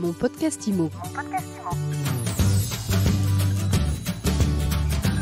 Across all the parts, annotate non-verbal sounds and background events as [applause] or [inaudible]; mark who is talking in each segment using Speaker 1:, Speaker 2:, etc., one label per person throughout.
Speaker 1: Mon podcast IMO.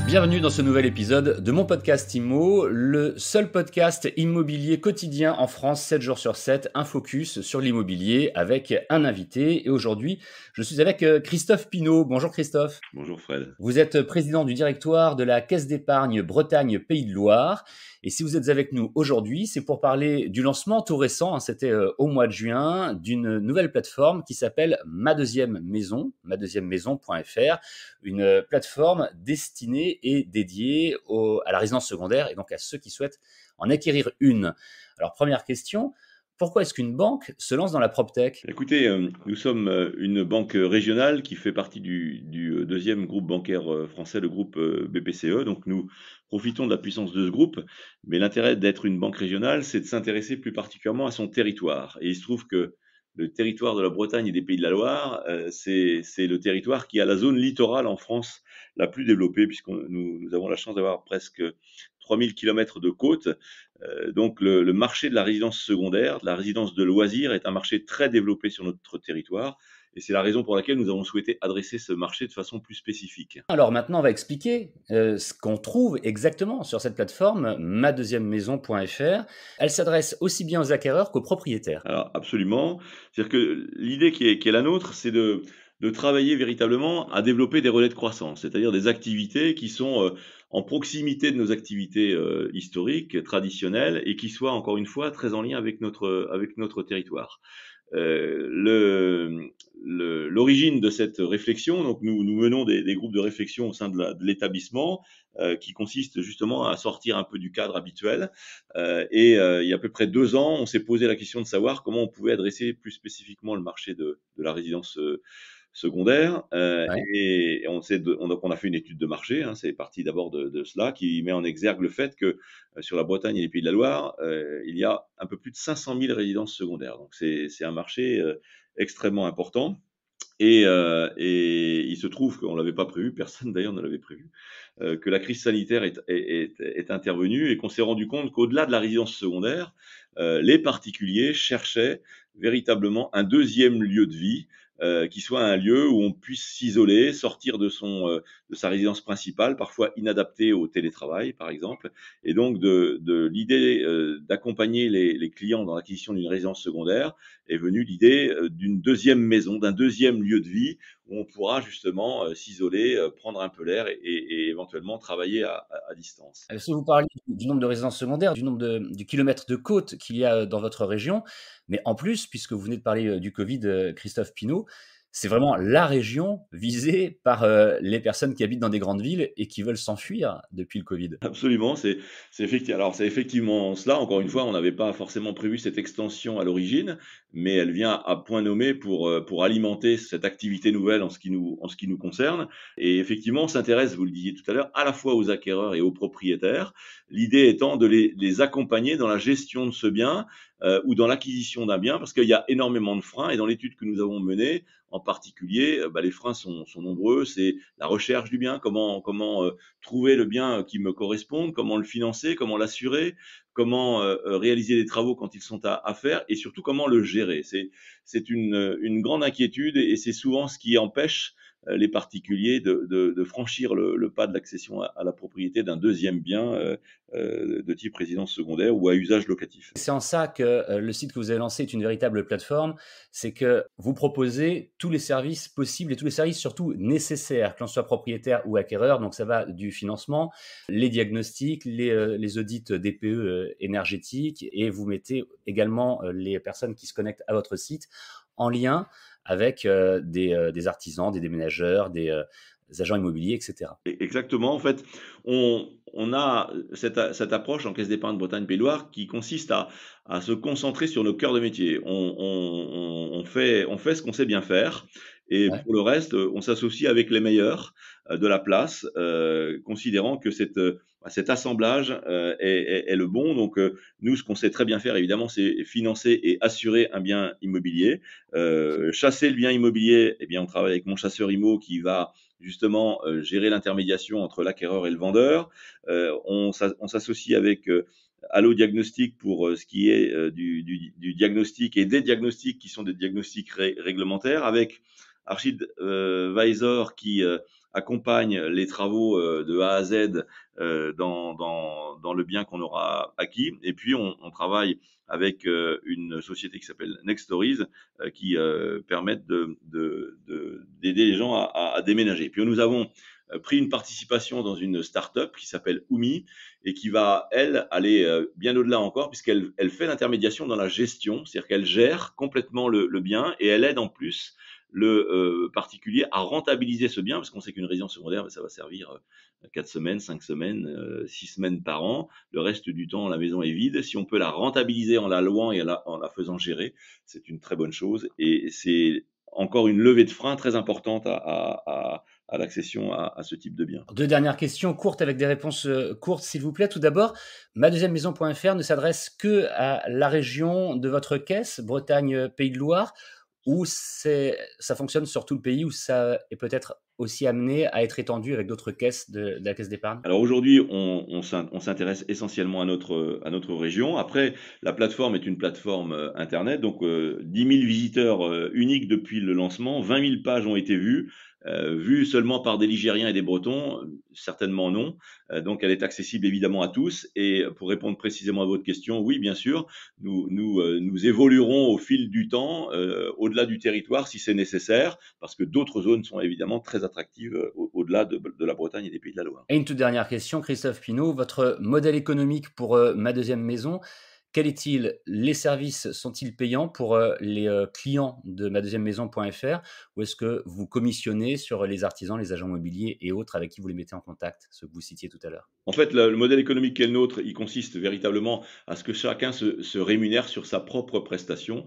Speaker 1: Bienvenue dans ce nouvel épisode de mon podcast IMO, le seul podcast immobilier quotidien en France 7 jours sur 7, un focus sur l'immobilier avec un invité. Et aujourd'hui, je suis avec euh, Christophe Pinault. Bonjour Christophe. Bonjour Fred. Vous êtes président du directoire de la Caisse d'épargne Bretagne Pays de Loire et si vous êtes avec nous aujourd'hui, c'est pour parler du lancement tout récent, hein, c'était euh, au mois de juin, d'une nouvelle plateforme qui s'appelle Ma Deuxième Maison, ma-deuxième-maison.fr, une euh, plateforme destinée et dédiée à la résidence secondaire et donc à ceux qui souhaitent en acquérir une.
Speaker 2: Alors première question, pourquoi est-ce qu'une banque se lance dans la PropTech Écoutez, euh, nous sommes euh, une banque régionale qui fait partie du, euh, deuxième groupe bancaire français, le groupe BPCE. Donc nous profitons de la puissance de ce groupe, mais l'intérêt d'être une banque régionale, c'est de s'intéresser plus particulièrement à son territoire. Et il se trouve que le territoire de la Bretagne et des Pays de la Loire, c'est le territoire qui a la zone littorale en France la plus développée, puisque nous avons la chance d'avoir presque 3000 km de côte. Euh, donc le, marché de la résidence secondaire, de la résidence de loisirs, est un marché très développé sur notre territoire. Et c'est la raison pour laquelle nous avons souhaité adresser ce marché de façon plus spécifique.
Speaker 1: Alors maintenant, on va expliquer euh, ce qu'on trouve exactement sur cette plateforme madeuxièmemaison.fr. Elle s'adresse aussi bien aux acquéreurs qu'aux propriétaires.
Speaker 2: Alors absolument. C'est-à-dire que l'idée qui, est, la nôtre, c'est de, de travailler véritablement à développer des relais de croissance, c'est-à-dire des activités qui sont... Euh, en proximité de nos activités euh, historiques, traditionnelles, et qui soit encore une fois très en lien avec notre, avec notre territoire. Euh, l'origine de cette réflexion, donc nous, nous menons des, groupes de réflexion au sein de l'établissement euh, qui consiste justement à sortir un peu du cadre habituel. et il y a à peu près deux ans, on s'est posé la question de savoir comment on pouvait adresser plus spécifiquement le marché de, de la résidence secondaire. Euh, et on, a fait une étude de marché, hein, c'est parti d'abord de, cela, qui met en exergue le fait que euh, sur la Bretagne et les Pays de la Loire, euh, il y a un peu plus de 500 000 résidences secondaires. Donc c'est un marché extrêmement important. Et, il se trouve qu'on ne l'avait pas prévu, [laughs] personne d'ailleurs ne l'avait prévu, que la crise sanitaire est, intervenue et qu'on s'est rendu compte qu'au-delà de la résidence secondaire, les particuliers cherchaient véritablement un deuxième lieu de vie, euh, qui soit un lieu où on puisse s'isoler, sortir de son euh, de sa résidence principale, parfois inadaptée au télétravail, par exemple, et donc de, l'idée euh, d'accompagner les, clients dans l'acquisition d'une résidence secondaire est venue l'idée euh, d'une deuxième maison, d'un deuxième lieu de vie où on pourra justement euh, s'isoler, prendre un peu l'air et, éventuellement travailler à, distance.
Speaker 1: Si vous parlez du nombre de résidences secondaires, du nombre de, kilomètres de côtes qu'il y a dans votre région, mais en plus, puisque vous venez de parler du Covid, Christophe Pinault, c'est vraiment la région visée par euh, les personnes qui habitent dans des grandes villes et qui veulent s'enfuir
Speaker 2: depuis le Covid. Absolument, c'est effectivement, cela. Encore une fois, on n'avait pas forcément prévu cette extension à l'origine, mais elle vient à point nommé pour, euh, alimenter cette activité nouvelle en ce qui nous, concerne. Et effectivement, on s'intéresse, vous le disiez tout à l'heure, à la fois aux acquéreurs et aux propriétaires. L'idée étant de les, accompagner dans la gestion de ce bien, euh, ou dans l'acquisition d'un bien, parce qu'il y a énormément de freins. Et dans l'étude que nous avons menée, en particulier, euh, bah, les freins sont, nombreux. C'est la recherche du bien, comment, comment euh, trouver le bien euh, qui me correspond, comment le financer, comment l'assurer, comment réaliser les travaux quand ils sont à, faire et surtout comment le gérer. C'est une grande inquiétude et c'est souvent ce qui empêche euh, les particuliers de, franchir le, pas de l'accession à, la propriété d'un deuxième bien euh, euh, de type résidence secondaire ou à usage locatif. C'est en ça que le site que vous avez lancé est une véritable plateforme, c'est que vous proposez
Speaker 1: tous les services possibles et tous les services surtout nécessaires, que l'on soit propriétaire ou acquéreur, donc ça va du financement, les diagnostics, les, les audits DPE énergétiques, et vous mettez également les personnes qui se connectent à votre site en lien avec euh, euh, des, artisans, des déménageurs, des, euh, agents immobiliers, etc.
Speaker 2: Exactement. En fait, on, a cette, approche en caisse d'épargne Bretagne-Péloire qui consiste à, se concentrer sur nos cœurs de métier. On, fait, on fait ce qu'on sait bien faire. Et pour le reste, on s'associe avec les meilleurs de la place, considérant que cette bah, cet assemblage euh, est, le bon. Donc, euh, nous, ce qu'on sait très bien faire, évidemment, c'est financer et assurer un bien immobilier. Euh, chasser le bien immobilier, eh bien, on travaille avec mon chasseur IMO qui va justement gérer l'intermédiation entre l'acquéreur et le vendeur. on s'associe avec Allo Diagnostic pour ce qui est du, diagnostic et des diagnostics qui sont des diagnostics réglementaires, avec Archid qui accompagne les travaux de A à Z euh, dans, dans, le bien qu'on aura acquis. Et puis, on, travaille avec euh, une société qui s'appelle Next Stories, euh, qui permet d'aider de, de, les gens à, déménager. Puis, nous avons pris une participation dans une start-up qui s'appelle Oumi et qui va, elle, aller bien au-delà encore puisqu'elle elle fait l'intermédiation dans la gestion, c'est-à-dire qu'elle gère complètement le, bien et elle aide en plus le euh, particulier à rentabiliser ce bien, parce qu'on sait qu'une résidence secondaire, ça va servir euh, quatre semaines, cinq semaines, euh, six semaines par an. Le reste du temps, la maison est vide. Si on peut la rentabiliser en la louant et en la faisant gérer, c'est une très bonne chose. Et c'est encore une levée de frein très importante à, l'accession à, ce type de bien.
Speaker 1: Deux dernières questions courtes avec des réponses courtes, s'il vous plaît. Tout d'abord, ma deuxième maison.fr ne s'adresse que à la région de votre caisse, Bretagne, Pays de Loire, ou ça fonctionne sur tout le pays ou ça est peut-être aussi amené à être étendu avec d'autres caisses de,
Speaker 2: la caisse d'épargne Alors aujourd'hui, on, s'intéresse essentiellement à notre, région. Après, la plateforme est une plateforme euh, Internet, donc 10 euh, 000 visiteurs euh, uniques depuis le lancement, 20 000 pages ont été vues. Euh, vue seulement par des Ligériens et des Bretons, certainement non. Euh, donc elle est accessible évidemment à tous. Et pour répondre précisément à votre question, oui, bien sûr, nous, euh, évoluerons au fil du temps, au-delà du territoire si c'est nécessaire, parce que d'autres zones sont évidemment très attractives au-delà de, de, la Bretagne et des pays de la Loire.
Speaker 1: Et une toute dernière question, Christophe Pinault, votre modèle économique pour ma deuxième maison, quel est-il Les services sont-ils payants pour euh, les euh, clients de ma deuxième maison.fr ou est-ce que vous commissionnez sur les artisans, les agents immobiliers et autres avec qui vous les mettez en contact,
Speaker 2: ce que vous citiez tout à l'heure en fait, le, modèle économique est le nôtre, il consiste véritablement à ce que chacun se, rémunère sur sa propre prestation.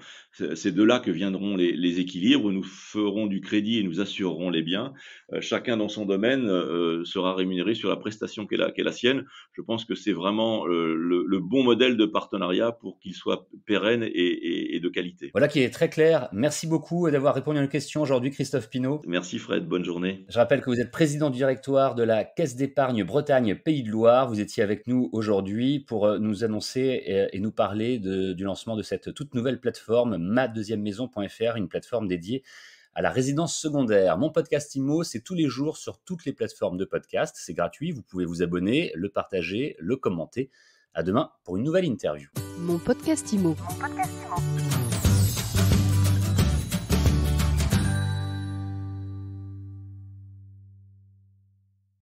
Speaker 2: C'est de là que viendront les, équilibres. Nous ferons du crédit et nous assurerons les biens. Euh, chacun dans son domaine euh, sera rémunéré sur la prestation qui la, la, sienne. Je pense que c'est vraiment euh, le, bon modèle de partenariat pour qu'il soit pérenne et, de qualité.
Speaker 1: Voilà qui est très clair. Merci beaucoup d'avoir répondu à nos questions aujourd'hui, Christophe Pinault.
Speaker 2: Merci Fred, bonne journée.
Speaker 1: Je rappelle que vous êtes président du directoire de la Caisse d'épargne Bretagne Pays de Loire. Vous étiez avec nous aujourd'hui pour euh, nous annoncer euh, et, nous parler du lancement de cette toute nouvelle plateforme, ma deuxième maison.fr, une plateforme dédiée à la résidence secondaire. Mon podcast IMO, c'est tous les jours sur toutes les plateformes de podcast. C'est gratuit, vous pouvez vous abonner, le partager, le commenter. À demain pour une nouvelle interview. Mon podcast IMO. Mon podcast IMO.